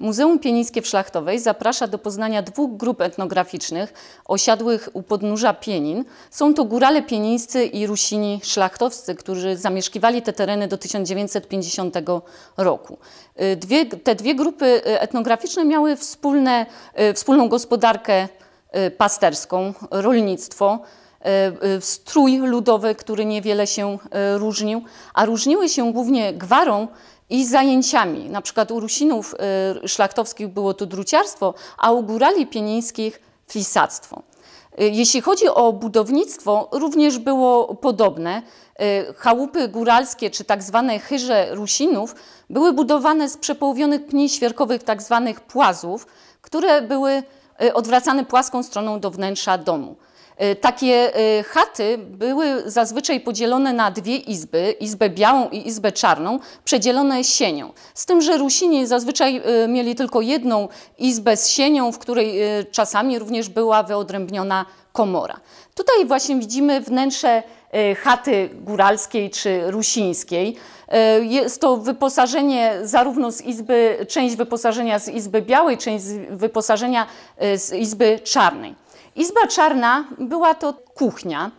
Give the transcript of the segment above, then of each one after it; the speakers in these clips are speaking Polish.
Muzeum Pienińskie w Szlachtowej zaprasza do poznania dwóch grup etnograficznych osiadłych u podnóża Pienin. Są to górale pienińscy i Rusini szlachtowscy, którzy zamieszkiwali te tereny do 1950 roku. Y, dwie, te dwie grupy y, etnograficzne miały wspólne, y, wspólną gospodarkę pasterską, rolnictwo, strój ludowy, który niewiele się różnił, a różniły się głównie gwarą i zajęciami. Na przykład u Rusinów y, szlachtowskich było to druciarstwo, a u górali pienińskich flisactwo. Y, jeśli chodzi o budownictwo, również było podobne. Y, chałupy góralskie, czy tak zwane chyże Rusinów, były budowane z przepołowionych pni świerkowych, tak zwanych płazów, które były odwracane płaską stroną do wnętrza domu. E, takie e, chaty były zazwyczaj podzielone na dwie izby, izbę białą i izbę czarną, przedzielone sienią. Z tym, że Rusini zazwyczaj e, mieli tylko jedną izbę z sienią, w której czasami również była wyodrębniona komora. Tutaj właśnie widzimy wnętrze chaty góralskiej czy rusińskiej. Jest to wyposażenie zarówno z izby, część wyposażenia z izby białej, część wyposażenia z izby czarnej. Izba Czarna była to kuchnia,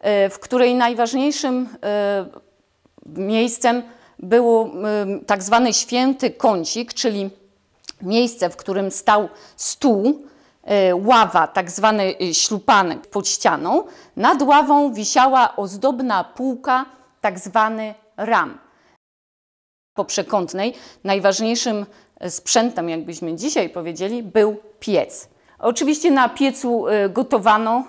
e, w której najważniejszym e, miejscem był e, tak zwany święty kącik, czyli miejsce, w którym stał stół, ława, tak zwany ślupanek pod ścianą. Nad ławą wisiała ozdobna półka, tak zwany ram. Po przekątnej najważniejszym sprzętem, jakbyśmy dzisiaj powiedzieli, był piec. Oczywiście na piecu y, gotowano,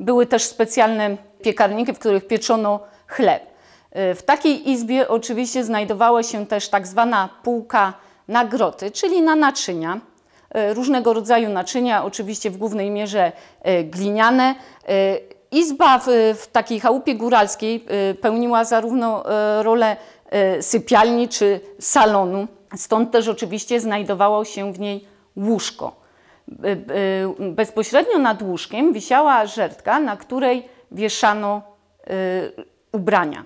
y, były też specjalne piekarniki, w których pieczono chleb. Y, w takiej izbie oczywiście znajdowała się też tak zwana półka na groty, czyli na naczynia. Różnego rodzaju naczynia, oczywiście w głównej mierze gliniane. Izba w, w takiej chałupie góralskiej pełniła zarówno rolę sypialni czy salonu, stąd też oczywiście znajdowało się w niej łóżko. Y, y, bezpośrednio nad łóżkiem wisiała żertka, na której wieszano y, ubrania.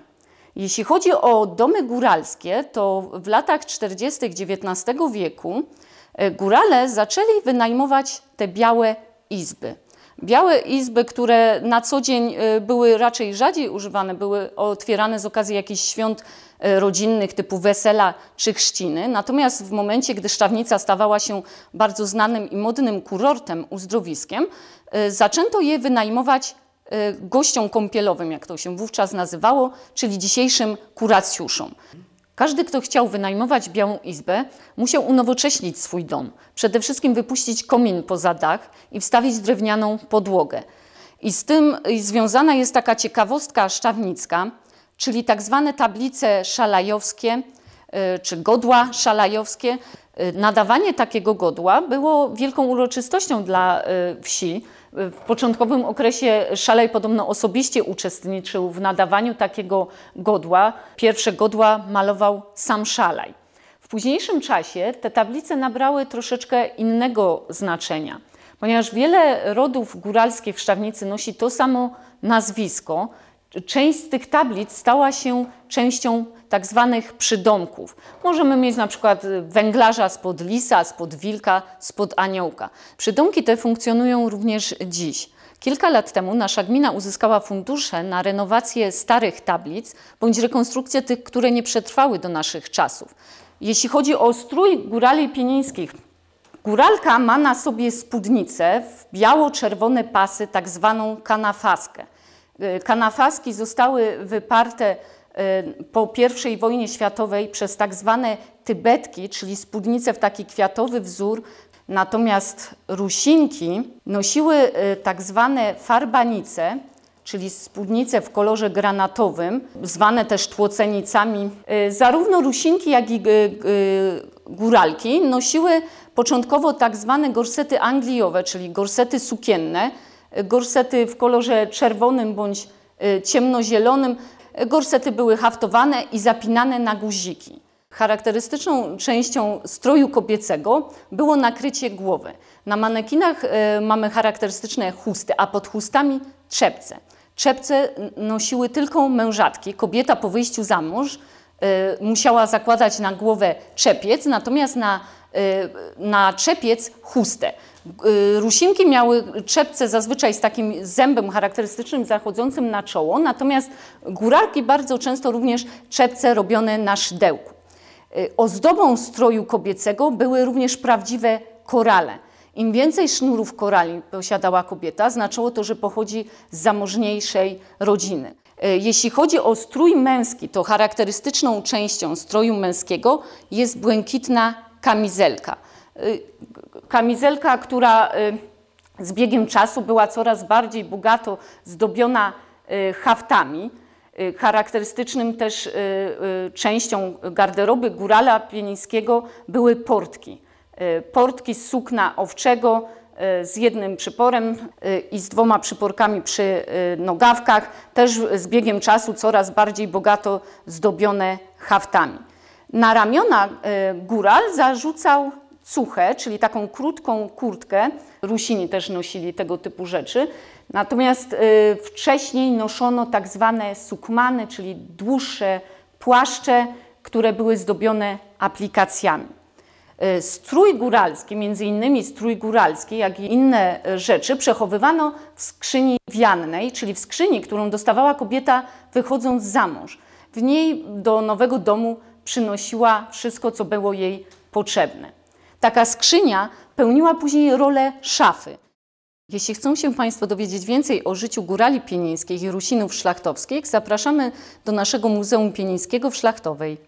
Jeśli chodzi o domy góralskie, to w latach 40. XIX wieku górale zaczęli wynajmować te białe izby. Białe izby, które na co dzień y, były raczej rzadziej używane, były otwierane z okazji jakichś świąt y, rodzinnych typu wesela czy chrzciny. Natomiast w momencie, gdy Szczawnica stawała się bardzo znanym i modnym kurortem, uzdrowiskiem, y, zaczęto je wynajmować gościom kąpielowym, jak to się wówczas nazywało, czyli dzisiejszym kuracjuszom. Każdy, kto chciał wynajmować Białą Izbę, musiał unowocześnić swój dom. Przede wszystkim wypuścić komin poza dach i wstawić drewnianą podłogę. I z tym związana jest taka ciekawostka szczawnicka, czyli tak zwane tablice szalajowskie y, czy godła szalajowskie. Y, nadawanie takiego godła było wielką uroczystością dla y, wsi, w początkowym okresie Szalej podobno osobiście uczestniczył w nadawaniu takiego godła. Pierwsze godła malował sam Szalaj. W późniejszym czasie te tablice nabrały troszeczkę innego znaczenia, ponieważ wiele rodów góralskich w Szczawnicy nosi to samo nazwisko. Część z tych tablic stała się częścią tak zwanych przydomków. Możemy mieć na przykład y, węglarza spod lisa, spod wilka, spod aniołka. Przydomki te funkcjonują również dziś. Kilka lat temu nasza gmina uzyskała fundusze na renowację starych tablic bądź rekonstrukcję tych, które nie przetrwały do naszych czasów. Jeśli chodzi o strój górali pienińskich, góralka ma na sobie spódnicę w biało-czerwone pasy, tak zwaną kanafaskę. Y, kanafaski zostały wyparte Y, po I wojnie światowej przez tak zwane tybetki, czyli spódnice w taki kwiatowy wzór, natomiast Rusinki nosiły y, tak zwane farbanice, czyli spódnice w kolorze granatowym, zwane też tłocenicami. Y, zarówno Rusinki, jak i góralki nosiły początkowo tak zwane gorsety angliowe, czyli gorsety sukienne, gorsety w kolorze czerwonym bądź ciemnozielonym, Gorsety były haftowane i zapinane na guziki. Charakterystyczną częścią stroju kobiecego było nakrycie głowy. Na manekinach e, mamy charakterystyczne chusty, a pod chustami czepce. Czepce nosiły tylko mężatki. Kobieta po wyjściu za mąż e, musiała zakładać na głowę czepiec, natomiast na Y, na czepiec chustę. Y, rusinki miały czepce zazwyczaj z takim zębem charakterystycznym zachodzącym na czoło, natomiast góralki bardzo często również czepce robione na szydełku. Y, ozdobą stroju kobiecego były również prawdziwe korale. Im więcej sznurów korali posiadała kobieta, znaczyło to, że pochodzi z zamożniejszej rodziny. Jeśli chodzi o strój męski, to charakterystyczną częścią stroju męskiego jest błękitna kamizelka. Y, kamizelka, która y, z biegiem czasu była coraz bardziej bogato zdobiona y, haftami. Charakterystycznym też częścią garderoby górala pienińskiego były portki. Portki z sukna owczego z jednym przyporem i z dwoma przyporkami przy nogawkach, też z biegiem czasu coraz bardziej bogato zdobione haftami. Na ramiona y, góral zarzucał cuchę, czyli taką krótką kurtkę. Rusini też nosili tego typu rzeczy. Natomiast y, wcześniej noszono tak zwane sukmany, czyli dłuższe płaszcze, które były zdobione aplikacjami. Y, strój góralski, między innymi strój góralski, jak i inne rzeczy, przechowywano w skrzyni wiannej, czyli w skrzyni, którą dostawała kobieta wychodząc za mąż. W niej do nowego domu przynosiła wszystko, co było jej potrzebne. Taka skrzynia pełniła później rolę szafy. Jeśli chcą się Państwo dowiedzieć więcej o życiu górali pienińskich i Rusinów Szlachtowskich, zapraszamy do naszego Muzeum Pienińskiego w Szlachtowej.